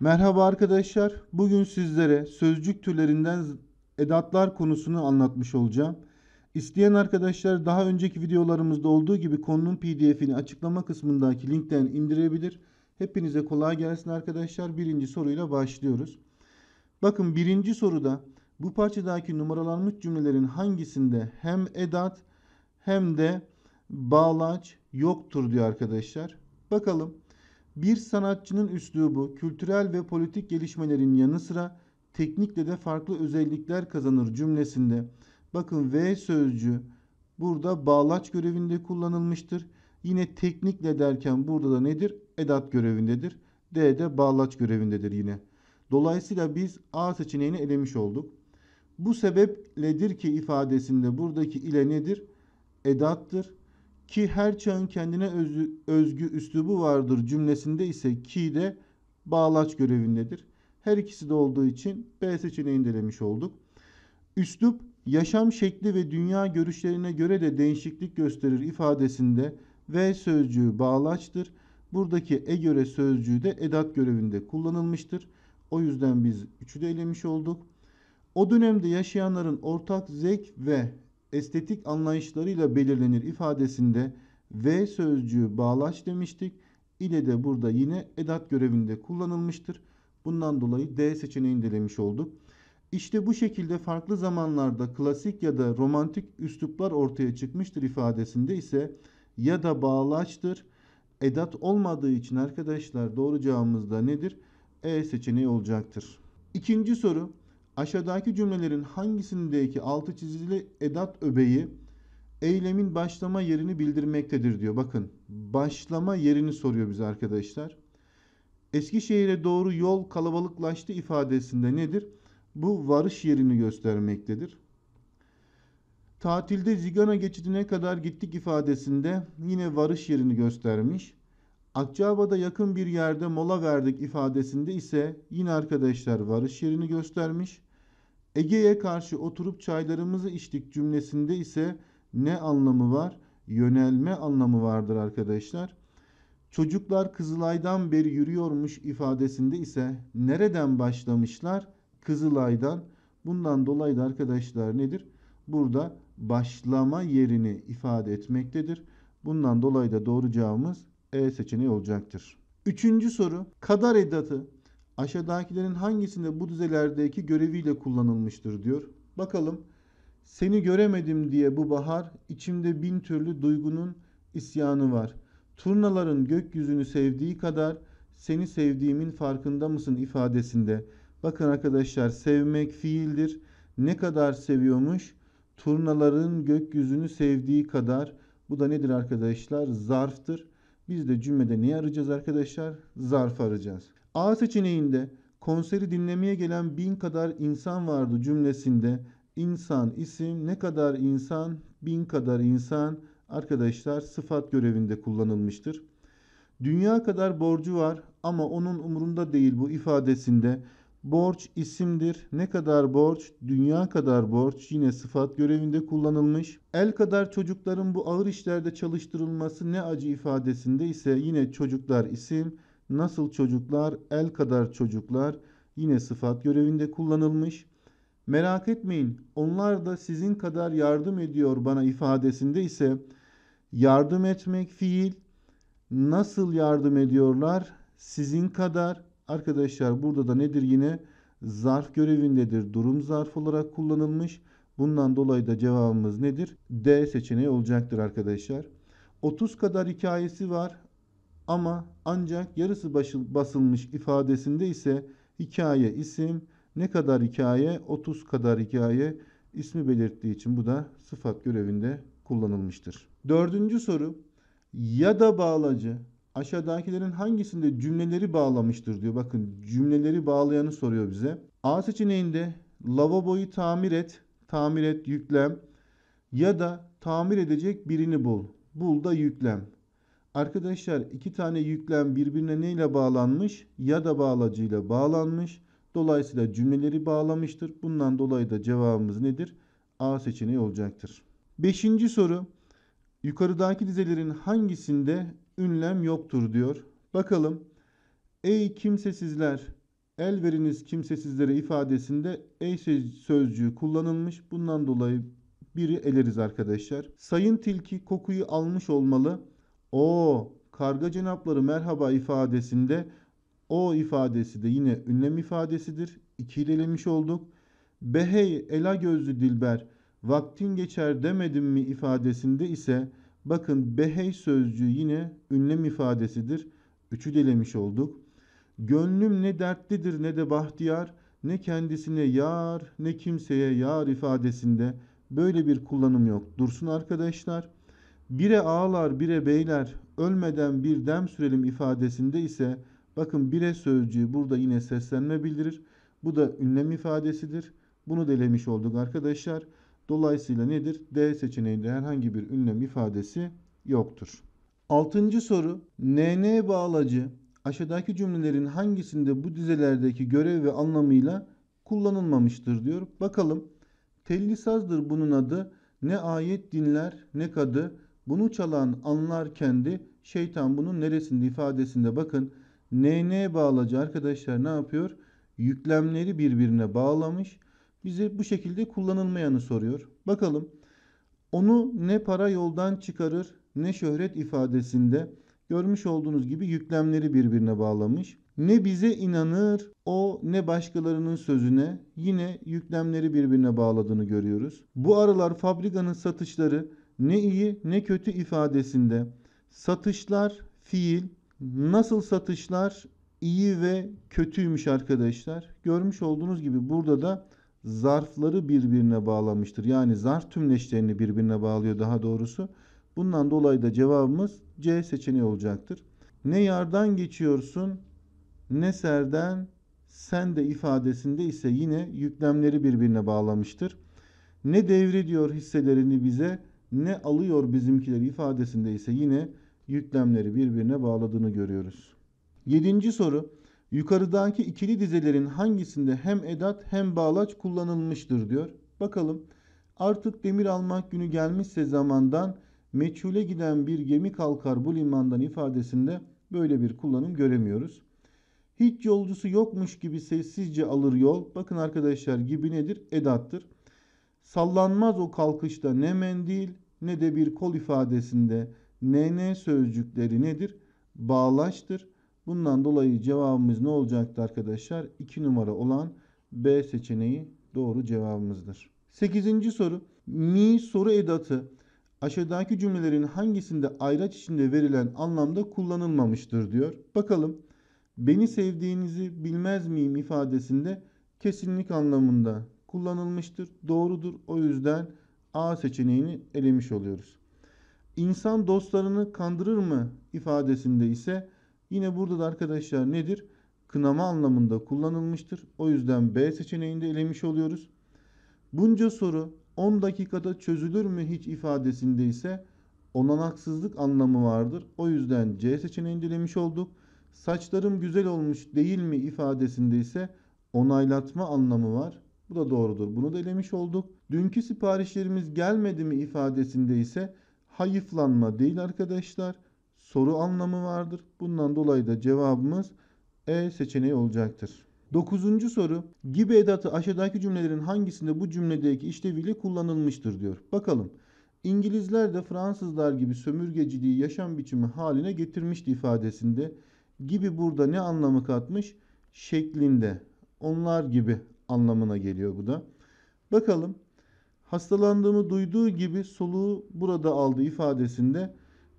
Merhaba arkadaşlar. Bugün sizlere sözcük türlerinden edatlar konusunu anlatmış olacağım. İsteyen arkadaşlar daha önceki videolarımızda olduğu gibi konunun pdf'ini açıklama kısmındaki linkten indirebilir. Hepinize kolay gelsin arkadaşlar. Birinci soruyla başlıyoruz. Bakın birinci soruda bu parçadaki numaralanmış cümlelerin hangisinde hem edat hem de bağlaç yoktur diyor arkadaşlar. Bakalım. Bir sanatçının üslubu kültürel ve politik gelişmelerin yanı sıra teknikle de farklı özellikler kazanır cümlesinde. Bakın V sözcü burada bağlaç görevinde kullanılmıştır. Yine teknikle derken burada da nedir? Edat görevindedir. D de bağlaç görevindedir yine. Dolayısıyla biz A seçeneğini elemiş olduk. Bu sebepledir ki ifadesinde buradaki ile nedir? Edattır. Ki her çağın kendine özgü, özgü üslubu vardır cümlesinde ise ki de bağlaç görevindedir. Her ikisi de olduğu için B seçeneğini delemiş olduk. Üslup yaşam şekli ve dünya görüşlerine göre de değişiklik gösterir ifadesinde V sözcüğü bağlaçtır. Buradaki e göre sözcüğü de edat görevinde kullanılmıştır. O yüzden biz üçü de elemiş olduk. O dönemde yaşayanların ortak zek ve estetik anlayışlarıyla belirlenir ifadesinde V sözcüğü bağlaç demiştik. ile de burada yine edat görevinde kullanılmıştır. Bundan dolayı D seçeneğini delemiş olduk. İşte bu şekilde farklı zamanlarda klasik ya da romantik üsluplar ortaya çıkmıştır ifadesinde ise ya da bağlaçtır. Edat olmadığı için arkadaşlar doğru cevabımız da nedir? E seçeneği olacaktır. İkinci soru Aşağıdaki cümlelerin hangisindeki altı çizili edat öbeği eylemin başlama yerini bildirmektedir diyor. Bakın başlama yerini soruyor bize arkadaşlar. Eskişehir'e doğru yol kalabalıklaştı ifadesinde nedir? Bu varış yerini göstermektedir. Tatilde Zigana geçidine kadar gittik ifadesinde yine varış yerini göstermiş. Akçabat'a yakın bir yerde mola verdik ifadesinde ise yine arkadaşlar varış yerini göstermiş. Ege'ye karşı oturup çaylarımızı içtik cümlesinde ise ne anlamı var? Yönelme anlamı vardır arkadaşlar. Çocuklar Kızılay'dan beri yürüyormuş ifadesinde ise nereden başlamışlar? Kızılay'dan. Bundan dolayı da arkadaşlar nedir? Burada başlama yerini ifade etmektedir. Bundan dolayı da doğru cevabımız E seçeneği olacaktır. Üçüncü soru kadar edatı Aşağıdakilerin hangisinde bu düzelerdeki göreviyle kullanılmıştır diyor. Bakalım. Seni göremedim diye bu bahar içimde bin türlü duygunun isyanı var. Turnaların gökyüzünü sevdiği kadar seni sevdiğimin farkında mısın ifadesinde. Bakın arkadaşlar sevmek fiildir. Ne kadar seviyormuş? Turnaların gökyüzünü sevdiği kadar. Bu da nedir arkadaşlar? Zarftır. Biz de cümlede ne arayacağız arkadaşlar? Zarf arayacağız. A seçeneğinde konseri dinlemeye gelen bin kadar insan vardı cümlesinde insan isim ne kadar insan bin kadar insan arkadaşlar sıfat görevinde kullanılmıştır. Dünya kadar borcu var ama onun umurunda değil bu ifadesinde borç isimdir. Ne kadar borç? Dünya kadar borç yine sıfat görevinde kullanılmış. El kadar çocukların bu ağır işlerde çalıştırılması ne acı ifadesinde ise yine çocuklar isim, Nasıl çocuklar, el kadar çocuklar yine sıfat görevinde kullanılmış. Merak etmeyin onlar da sizin kadar yardım ediyor bana ifadesinde ise yardım etmek fiil. Nasıl yardım ediyorlar? Sizin kadar. Arkadaşlar burada da nedir yine? Zarf görevindedir. Durum zarf olarak kullanılmış. Bundan dolayı da cevabımız nedir? D seçeneği olacaktır arkadaşlar. 30 kadar hikayesi var ama ancak yarısı basılmış ifadesinde ise hikaye isim, ne kadar hikaye, 30 kadar hikaye ismi belirttiği için bu da sıfat görevinde kullanılmıştır. Dördüncü soru ya da bağlacı aşağıdakilerin hangisinde cümleleri bağlamıştır diyor. Bakın cümleleri bağlayanı soruyor bize. A seçeneğinde lavaboyu tamir et, tamir et yüklem ya da tamir edecek birini bul. Bul da yüklem. Arkadaşlar iki tane yüklem birbirine neyle bağlanmış? Ya da bağlacıyla bağlanmış. Dolayısıyla cümleleri bağlamıştır. Bundan dolayı da cevabımız nedir? A seçeneği olacaktır. Beşinci soru. Yukarıdaki dizelerin hangisinde ünlem yoktur diyor. Bakalım. Ey kimsesizler, el veriniz kimsesizlere ifadesinde ey sözcüğü kullanılmış. Bundan dolayı biri eleriz arkadaşlar. Sayın tilki kokuyu almış olmalı o karga cenapları merhaba ifadesinde o ifadesi de yine ünlem ifadesidir. İki ilelemiş olduk. Behey ela gözlü dilber vaktin geçer demedim mi ifadesinde ise bakın behey sözcüğü yine ünlem ifadesidir. Üçü delemiş olduk. Gönlüm ne dertlidir ne de bahtiyar ne kendisine yar ne kimseye yar ifadesinde böyle bir kullanım yok. Dursun arkadaşlar. Bire ağlar bire beyler ölmeden bir dem sürelim ifadesinde ise bakın bire sözcüğü burada yine seslenme bildirir. Bu da ünlem ifadesidir. Bunu delemiş olduk arkadaşlar. Dolayısıyla nedir? D seçeneğinde herhangi bir ünlem ifadesi yoktur. Altıncı soru NN bağlacı aşağıdaki cümlelerin hangisinde bu dizelerdeki görev ve anlamıyla kullanılmamıştır diyor. Bakalım telli sazdır bunun adı ne ayet dinler ne kadı bunu çalan anlar kendi şeytan bunun neresinde ifadesinde bakın. neye bağlacı arkadaşlar ne yapıyor? Yüklemleri birbirine bağlamış. Bize bu şekilde kullanılmayanı soruyor. Bakalım. Onu ne para yoldan çıkarır ne şöhret ifadesinde görmüş olduğunuz gibi yüklemleri birbirine bağlamış. Ne bize inanır o ne başkalarının sözüne yine yüklemleri birbirine bağladığını görüyoruz. Bu aralar fabrikanın satışları ne iyi ne kötü ifadesinde satışlar fiil, nasıl satışlar iyi ve kötüymüş arkadaşlar. Görmüş olduğunuz gibi burada da zarfları birbirine bağlamıştır. Yani zarf tümleşlerini birbirine bağlıyor daha doğrusu. Bundan dolayı da cevabımız C seçeneği olacaktır. Ne yardan geçiyorsun ne serden sen de ifadesinde ise yine yüklemleri birbirine bağlamıştır. Ne devri diyor hisselerini bize ne alıyor bizimkiler ifadesinde ise yine yüklemleri birbirine bağladığını görüyoruz. Yedinci soru. Yukarıdaki ikili dizelerin hangisinde hem edat hem bağlaç kullanılmıştır diyor. Bakalım. Artık demir almak günü gelmişse zamandan meçhule giden bir gemi kalkar bu limandan ifadesinde böyle bir kullanım göremiyoruz. Hiç yolcusu yokmuş gibi sessizce alır yol. Bakın arkadaşlar gibi nedir? Edattır. Sallanmaz o kalkışta ne mendil ne de bir kol ifadesinde ne ne sözcükleri nedir? Bağlaçtır. Bundan dolayı cevabımız ne olacaktı arkadaşlar? 2 numara olan B seçeneği doğru cevabımızdır. 8. soru. Mi soru edatı aşağıdaki cümlelerin hangisinde ayraç içinde verilen anlamda kullanılmamıştır diyor. Bakalım beni sevdiğinizi bilmez miyim ifadesinde kesinlik anlamında kullanılmıştır. Doğrudur. O yüzden A seçeneğini elemiş oluyoruz. İnsan dostlarını kandırır mı ifadesinde ise yine burada da arkadaşlar nedir? Kınama anlamında kullanılmıştır. O yüzden B seçeneğini de elemiş oluyoruz. Bunca soru 10 dakikada çözülür mü hiç ifadesinde ise onanaksızlık anlamı vardır. O yüzden C seçeneğini dilemiş olduk. Saçlarım güzel olmuş değil mi ifadesinde ise onaylatma anlamı var. Bu da doğrudur. Bunu da elemiş olduk. Dünkü siparişlerimiz gelmedi mi ifadesinde ise hayıflanma değil arkadaşlar. Soru anlamı vardır. Bundan dolayı da cevabımız E seçeneği olacaktır. Dokuzuncu soru. Gibi edatı aşağıdaki cümlelerin hangisinde bu cümledeki işleviyle kullanılmıştır diyor. Bakalım. İngilizler de Fransızlar gibi sömürgeciliği yaşam biçimi haline getirmişti ifadesinde. Gibi burada ne anlamı katmış? Şeklinde. Onlar gibi anlamına geliyor bu da. Bakalım hastalandığımı duyduğu gibi soluğu burada aldığı ifadesinde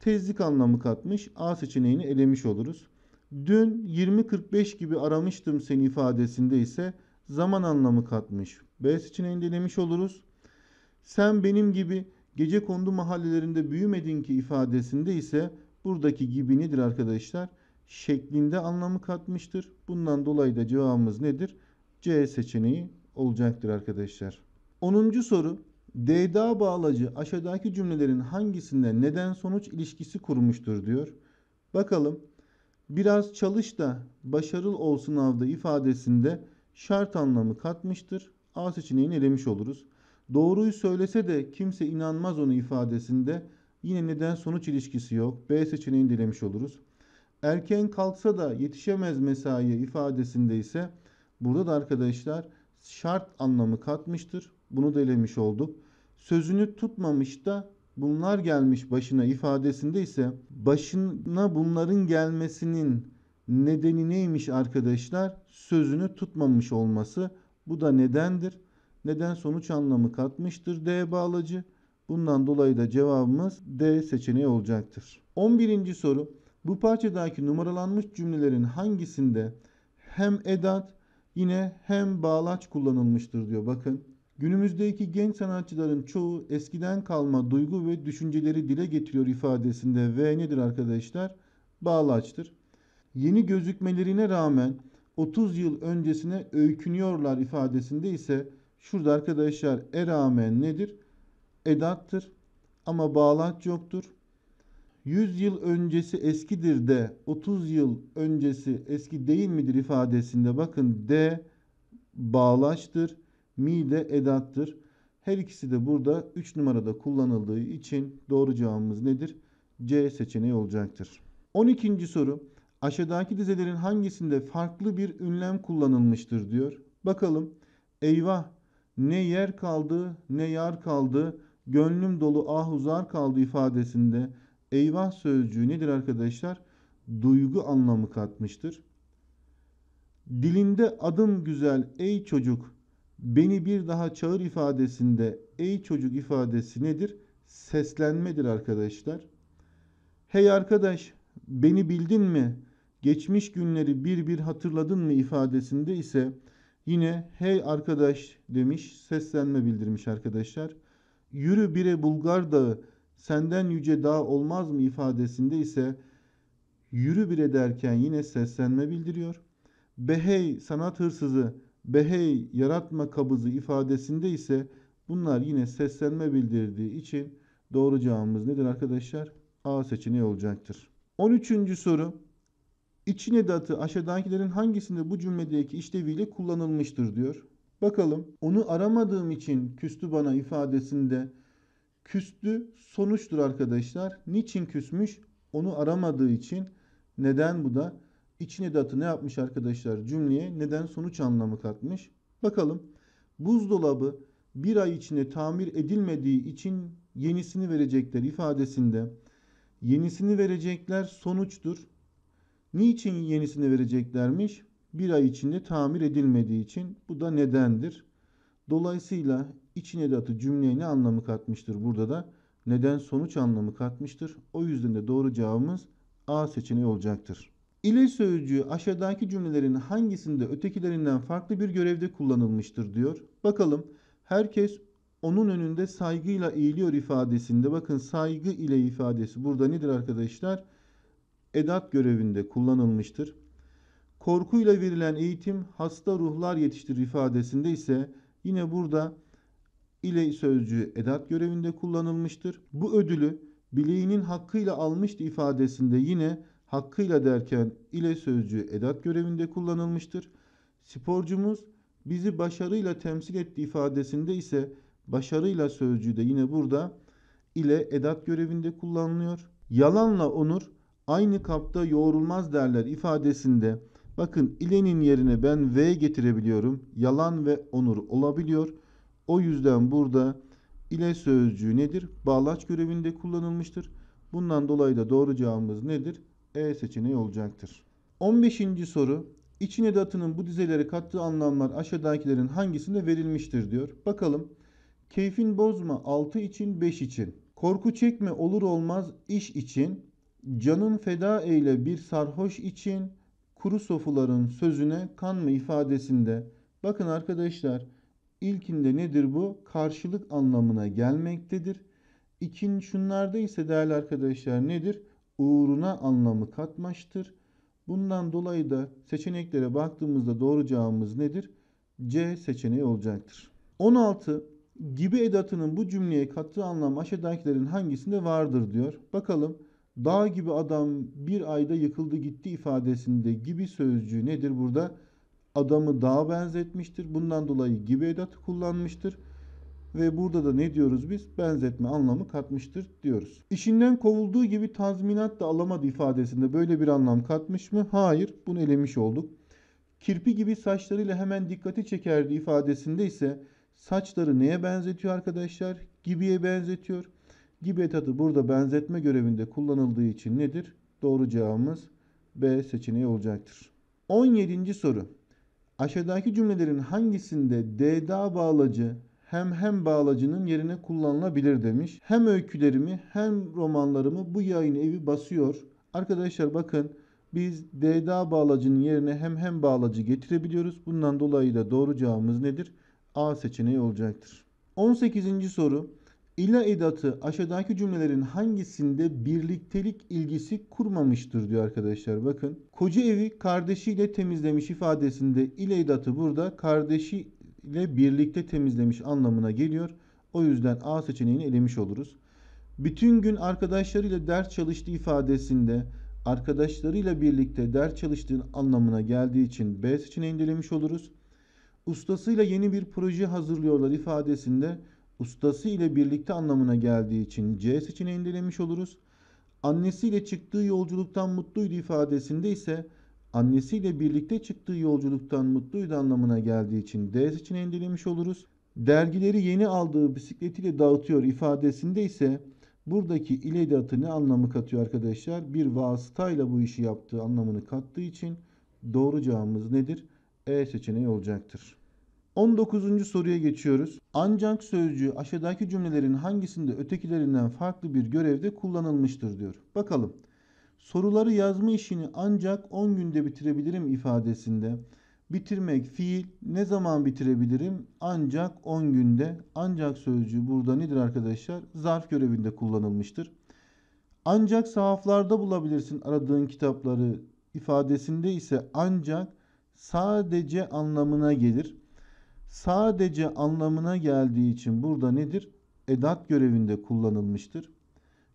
tezlik anlamı katmış. A seçeneğini elemiş oluruz. Dün 20.45 gibi aramıştım seni ifadesinde ise zaman anlamı katmış. B seçeneğini elemiş oluruz. Sen benim gibi gece kondu mahallelerinde büyümedin ki ifadesinde ise buradaki gibi nedir arkadaşlar? Şeklinde anlamı katmıştır. Bundan dolayı da cevabımız nedir? C seçeneği olacaktır arkadaşlar. 10. soru. Deyda bağlacı aşağıdaki cümlelerin hangisinde neden sonuç ilişkisi kurmuştur diyor. Bakalım. Biraz çalış da başarılı ol sınavda ifadesinde şart anlamı katmıştır. A seçeneğini elemiş oluruz. Doğruyu söylese de kimse inanmaz onu ifadesinde yine neden sonuç ilişkisi yok. B seçeneğini dilemiş oluruz. Erken kalksa da yetişemez mesaiye ifadesinde ise Burada da arkadaşlar şart anlamı katmıştır. Bunu da olduk. Sözünü tutmamış da bunlar gelmiş başına ifadesinde ise başına bunların gelmesinin nedeni neymiş arkadaşlar? Sözünü tutmamış olması. Bu da nedendir. Neden sonuç anlamı katmıştır D bağlacı. Bundan dolayı da cevabımız D seçeneği olacaktır. 11. soru. Bu parçadaki numaralanmış cümlelerin hangisinde hem edat Yine hem bağlaç kullanılmıştır diyor bakın. Günümüzdeki genç sanatçıların çoğu eskiden kalma duygu ve düşünceleri dile getiriyor ifadesinde ve nedir arkadaşlar? Bağlaçtır. Yeni gözükmelerine rağmen 30 yıl öncesine öykünüyorlar ifadesinde ise şurada arkadaşlar e rağmen nedir? Edattır ama bağlaç yoktur. 100 yıl öncesi eskidir de 30 yıl öncesi eski değil midir ifadesinde bakın de bağlaçtır, mi de edattır. Her ikisi de burada 3 numarada kullanıldığı için doğru cevabımız nedir? C seçeneği olacaktır. 12. soru. Aşağıdaki dizelerin hangisinde farklı bir ünlem kullanılmıştır diyor. Bakalım. Eyvah ne yer kaldı ne yar kaldı gönlüm dolu ahuzar kaldı ifadesinde eyvah sözcüğü nedir arkadaşlar? Duygu anlamı katmıştır. Dilinde adım güzel ey çocuk beni bir daha çağır ifadesinde ey çocuk ifadesi nedir? Seslenmedir arkadaşlar. Hey arkadaş beni bildin mi? Geçmiş günleri bir bir hatırladın mı ifadesinde ise yine hey arkadaş demiş seslenme bildirmiş arkadaşlar. Yürü bire Bulgar dağı senden yüce dağ olmaz mı ifadesinde ise yürü bile derken yine seslenme bildiriyor. Behey sanat hırsızı, behey yaratma kabızı ifadesinde ise bunlar yine seslenme bildirdiği için doğru cevabımız nedir arkadaşlar? A seçeneği olacaktır. 13. soru. İçin datı aşağıdakilerin hangisinde bu cümledeki işleviyle kullanılmıştır diyor. Bakalım onu aramadığım için küstü bana ifadesinde küstü sonuçtur arkadaşlar. Niçin küsmüş? Onu aramadığı için. Neden bu da? İçine datı ne yapmış arkadaşlar? Cümleye neden sonuç anlamı katmış. Bakalım. Buzdolabı bir ay içinde tamir edilmediği için yenisini verecekler ifadesinde. Yenisini verecekler sonuçtur. Niçin yenisini vereceklermiş? Bir ay içinde tamir edilmediği için. Bu da nedendir. Dolayısıyla İç edatı cümleye ne anlamı katmıştır burada da? Neden sonuç anlamı katmıştır. O yüzden de doğru cevabımız A seçeneği olacaktır. İle sözcüğü aşağıdaki cümlelerin hangisinde ötekilerinden farklı bir görevde kullanılmıştır diyor. Bakalım herkes onun önünde saygıyla eğiliyor ifadesinde. Bakın saygı ile ifadesi burada nedir arkadaşlar? Edat görevinde kullanılmıştır. Korkuyla verilen eğitim hasta ruhlar yetiştirir ifadesinde ise yine burada ile sözcüğü edat görevinde kullanılmıştır. Bu ödülü bileğinin hakkıyla almıştı ifadesinde yine hakkıyla derken ile sözcüğü edat görevinde kullanılmıştır. Sporcumuz bizi başarıyla temsil etti ifadesinde ise başarıyla sözcüğü de yine burada ile edat görevinde kullanılıyor. Yalanla onur aynı kapta yoğrulmaz derler ifadesinde bakın ilenin yerine ben V getirebiliyorum. Yalan ve onur olabiliyor. O yüzden burada ile sözcüğü nedir? Bağlaç görevinde kullanılmıştır. Bundan dolayı da doğru cevabımız nedir? E seçeneği olacaktır. 15. soru. İçine datının bu dizeleri kattığı anlamlar aşağıdakilerin hangisinde verilmiştir diyor. Bakalım. Keyfin bozma 6 için 5 için. Korku çekme olur olmaz iş için. Canın feda eyle bir sarhoş için. Kuru sofuların sözüne kanma ifadesinde. Bakın arkadaşlar İlkinde nedir bu? Karşılık anlamına gelmektedir. İkin şunlarda ise değerli arkadaşlar nedir? Uğruna anlamı katmaştır. Bundan dolayı da seçeneklere baktığımızda doğru cevabımız nedir? C seçeneği olacaktır. 16. Gibi edatının bu cümleye kattığı anlam aşağıdakilerin hangisinde vardır diyor. Bakalım dağ gibi adam bir ayda yıkıldı gitti ifadesinde gibi sözcüğü nedir Burada adamı dağa benzetmiştir. Bundan dolayı gibi edatı kullanmıştır. Ve burada da ne diyoruz biz? Benzetme anlamı katmıştır diyoruz. İşinden kovulduğu gibi tazminat da alamadı ifadesinde böyle bir anlam katmış mı? Hayır bunu elemiş olduk. Kirpi gibi saçlarıyla hemen dikkati çekerdi ifadesinde ise saçları neye benzetiyor arkadaşlar? Gibiye benzetiyor. Gibi edatı burada benzetme görevinde kullanıldığı için nedir? Doğru cevabımız B seçeneği olacaktır. 17. soru. Aşağıdaki cümlelerin hangisinde DDA bağlacı hem hem bağlacının yerine kullanılabilir demiş. Hem öykülerimi hem romanlarımı bu yayın evi basıyor. Arkadaşlar bakın biz DDA bağlacının yerine hem hem bağlacı getirebiliyoruz. Bundan dolayı da doğru cevabımız nedir? A seçeneği olacaktır. 18. soru. İla edatı aşağıdaki cümlelerin hangisinde birliktelik ilgisi kurmamıştır diyor arkadaşlar. Bakın koca evi kardeşiyle temizlemiş ifadesinde ile edatı burada kardeşiyle birlikte temizlemiş anlamına geliyor. O yüzden A seçeneğini elemiş oluruz. Bütün gün arkadaşlarıyla ders çalıştı ifadesinde arkadaşlarıyla birlikte ders çalıştığın anlamına geldiği için B seçeneğini elemiş oluruz. Ustasıyla yeni bir proje hazırlıyorlar ifadesinde ustası ile birlikte anlamına geldiği için C seçeneğini elemiş oluruz. Annesiyle çıktığı yolculuktan mutluydu ifadesinde ise annesiyle birlikte çıktığı yolculuktan mutluydu anlamına geldiği için D seçeneğini elemiş oluruz. Dergileri yeni aldığı bisikletiyle dağıtıyor ifadesinde ise buradaki ile edatı ne anlamı katıyor arkadaşlar? Bir vasıtayla bu işi yaptığı anlamını kattığı için doğru cevabımız nedir? E seçeneği olacaktır. 19. soruya geçiyoruz. Ancak sözcüğü aşağıdaki cümlelerin hangisinde ötekilerinden farklı bir görevde kullanılmıştır diyor. Bakalım. Soruları yazma işini ancak 10 günde bitirebilirim ifadesinde bitirmek fiil ne zaman bitirebilirim? Ancak 10 günde. Ancak sözcüğü burada nedir arkadaşlar? Zarf görevinde kullanılmıştır. Ancak sahaflarda bulabilirsin aradığın kitapları ifadesinde ise ancak sadece anlamına gelir sadece anlamına geldiği için burada nedir? Edat görevinde kullanılmıştır.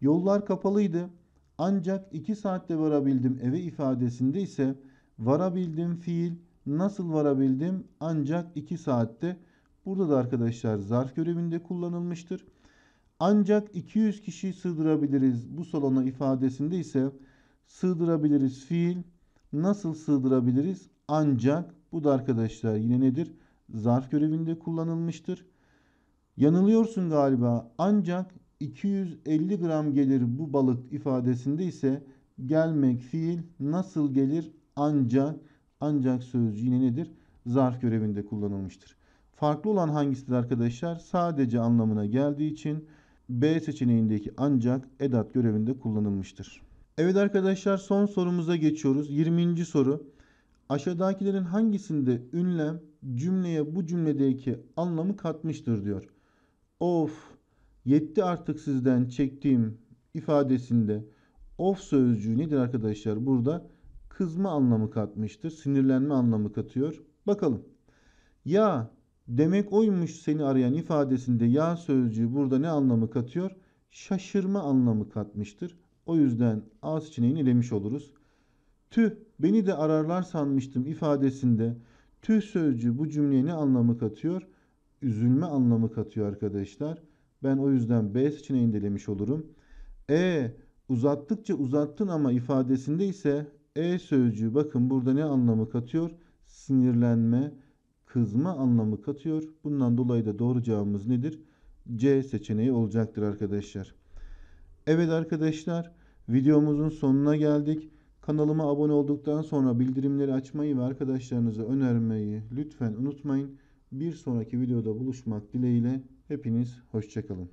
Yollar kapalıydı ancak iki saatte varabildim eve ifadesinde ise varabildim fiil nasıl varabildim ancak iki saatte burada da arkadaşlar zarf görevinde kullanılmıştır. Ancak 200 kişi sığdırabiliriz bu salona ifadesinde ise sığdırabiliriz fiil nasıl sığdırabiliriz ancak bu da arkadaşlar yine nedir? zarf görevinde kullanılmıştır. Yanılıyorsun galiba ancak 250 gram gelir bu balık ifadesinde ise gelmek fiil nasıl gelir ancak ancak sözcüğü yine nedir? Zarf görevinde kullanılmıştır. Farklı olan hangisidir arkadaşlar? Sadece anlamına geldiği için B seçeneğindeki ancak edat görevinde kullanılmıştır. Evet arkadaşlar son sorumuza geçiyoruz. 20. soru aşağıdakilerin hangisinde ünlem cümleye bu cümledeki anlamı katmıştır diyor. Of yetti artık sizden çektiğim ifadesinde of sözcüğü nedir arkadaşlar? Burada kızma anlamı katmıştır. Sinirlenme anlamı katıyor. Bakalım. Ya demek oymuş seni arayan ifadesinde ya sözcüğü burada ne anlamı katıyor? Şaşırma anlamı katmıştır. O yüzden A seçeneğini elemiş oluruz. Tüh beni de ararlar sanmıştım ifadesinde tüh sözcüğü bu cümleye ne anlamı katıyor? Üzülme anlamı katıyor arkadaşlar. Ben o yüzden B seçeneğini delemiş olurum. E uzattıkça uzattın ama ifadesinde ise E sözcüğü bakın burada ne anlamı katıyor? Sinirlenme, kızma anlamı katıyor. Bundan dolayı da doğru cevabımız nedir? C seçeneği olacaktır arkadaşlar. Evet arkadaşlar videomuzun sonuna geldik. Kanalıma abone olduktan sonra bildirimleri açmayı ve arkadaşlarınıza önermeyi lütfen unutmayın. Bir sonraki videoda buluşmak dileğiyle hepiniz hoşçakalın.